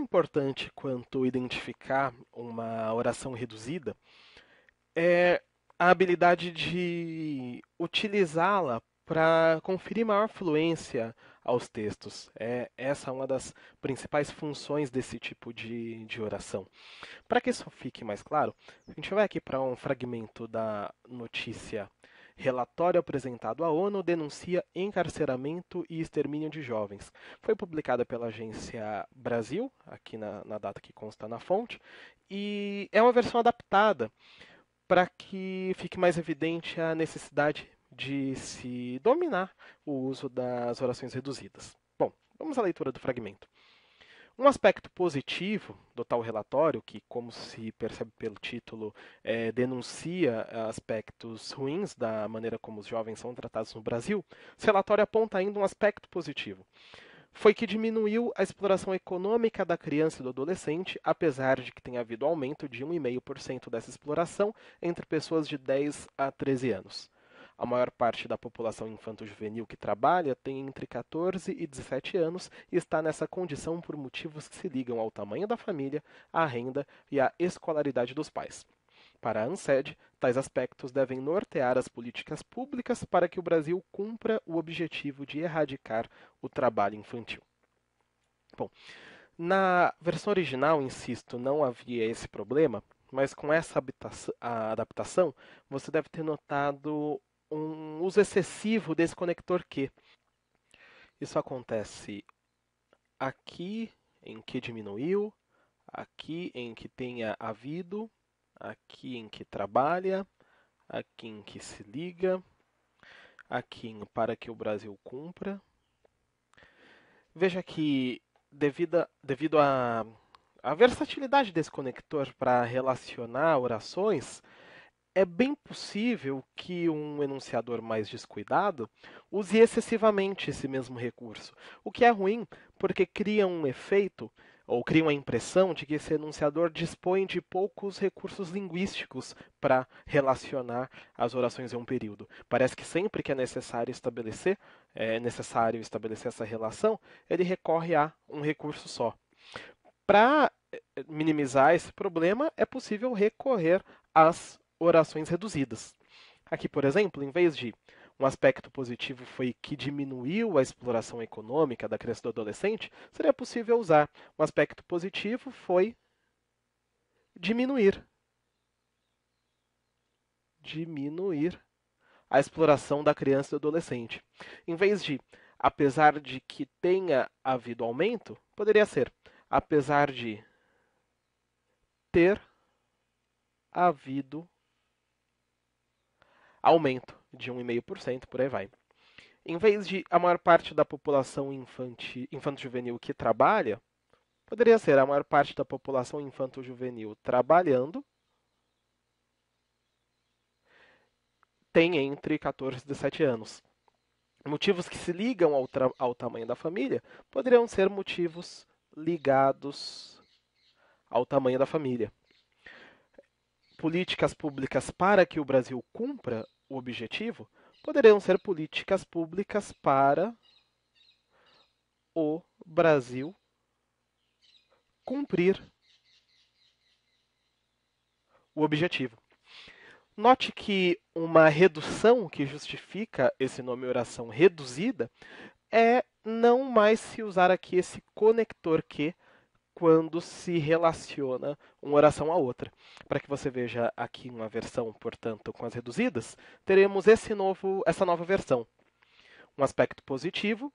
importante quanto identificar uma oração reduzida é a habilidade de utilizá-la para conferir maior fluência aos textos. É, essa é uma das principais funções desse tipo de, de oração. Para que isso fique mais claro, a gente vai aqui para um fragmento da notícia Relatório apresentado à ONU denuncia encarceramento e extermínio de jovens. Foi publicada pela agência Brasil, aqui na, na data que consta na fonte, e é uma versão adaptada para que fique mais evidente a necessidade de se dominar o uso das orações reduzidas. Bom, vamos à leitura do fragmento. Um aspecto positivo do tal relatório, que, como se percebe pelo título, é, denuncia aspectos ruins da maneira como os jovens são tratados no Brasil, esse relatório aponta ainda um aspecto positivo. Foi que diminuiu a exploração econômica da criança e do adolescente, apesar de que tenha havido aumento de 1,5% dessa exploração entre pessoas de 10 a 13 anos. A maior parte da população infanto-juvenil que trabalha tem entre 14 e 17 anos e está nessa condição por motivos que se ligam ao tamanho da família, à renda e à escolaridade dos pais. Para a ANSED, tais aspectos devem nortear as políticas públicas para que o Brasil cumpra o objetivo de erradicar o trabalho infantil. Bom, na versão original, insisto, não havia esse problema, mas com essa adaptação, você deve ter notado uso excessivo desse conector Q. Isso acontece aqui em que diminuiu, aqui em que tenha havido, aqui em que trabalha, aqui em que se liga, aqui em para que o Brasil cumpra. Veja que devido, devido a, a versatilidade desse conector para relacionar orações, é bem possível que um enunciador mais descuidado use excessivamente esse mesmo recurso, o que é ruim porque cria um efeito ou cria uma impressão de que esse enunciador dispõe de poucos recursos linguísticos para relacionar as orações em um período. Parece que sempre que é necessário estabelecer, é necessário estabelecer essa relação, ele recorre a um recurso só. Para eh, minimizar esse problema, é possível recorrer às orações reduzidas. Aqui, por exemplo, em vez de um aspecto positivo foi que diminuiu a exploração econômica da criança e do adolescente, seria possível usar um aspecto positivo foi diminuir. Diminuir a exploração da criança e do adolescente. Em vez de apesar de que tenha havido aumento, poderia ser apesar de ter havido aumento de 1,5%, por aí vai. Em vez de a maior parte da população infanto-juvenil que trabalha, poderia ser a maior parte da população infanto-juvenil trabalhando tem entre 14 e 17 anos. Motivos que se ligam ao, ao tamanho da família poderiam ser motivos ligados ao tamanho da família políticas públicas para que o Brasil cumpra o objetivo poderiam ser políticas públicas para o Brasil cumprir o objetivo. Note que uma redução que justifica esse nome oração reduzida é não mais se usar aqui esse conector que quando se relaciona uma oração à outra. Para que você veja aqui uma versão, portanto, com as reduzidas, teremos esse novo, essa nova versão. Um aspecto positivo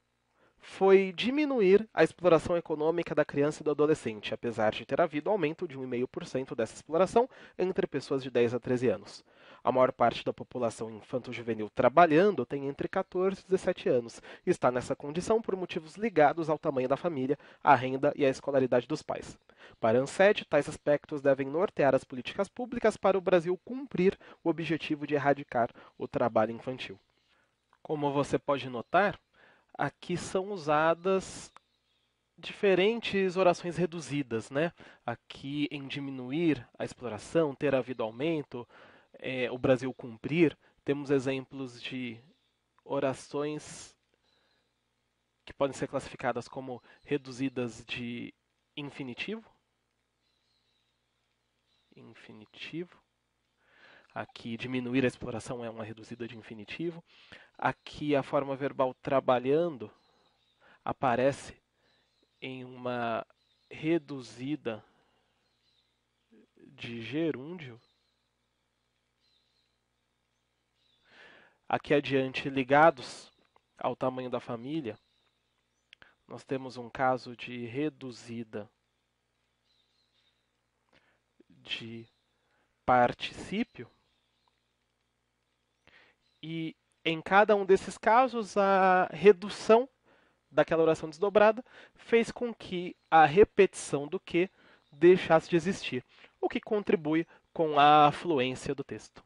foi diminuir a exploração econômica da criança e do adolescente, apesar de ter havido aumento de 1,5% dessa exploração entre pessoas de 10 a 13 anos. A maior parte da população infanto-juvenil trabalhando tem entre 14 e 17 anos e está nessa condição por motivos ligados ao tamanho da família, à renda e à escolaridade dos pais. Para Anset, tais aspectos devem nortear as políticas públicas para o Brasil cumprir o objetivo de erradicar o trabalho infantil. Como você pode notar, aqui são usadas diferentes orações reduzidas, né? Aqui em diminuir a exploração, ter havido aumento, é, o Brasil cumprir, temos exemplos de orações que podem ser classificadas como reduzidas de infinitivo. Infinitivo. Aqui, diminuir a exploração é uma reduzida de infinitivo. Aqui, a forma verbal trabalhando aparece em uma reduzida de gerúndio. aqui adiante ligados ao tamanho da família, nós temos um caso de reduzida de particípio. E em cada um desses casos, a redução daquela oração desdobrada fez com que a repetição do que deixasse de existir, o que contribui com a fluência do texto.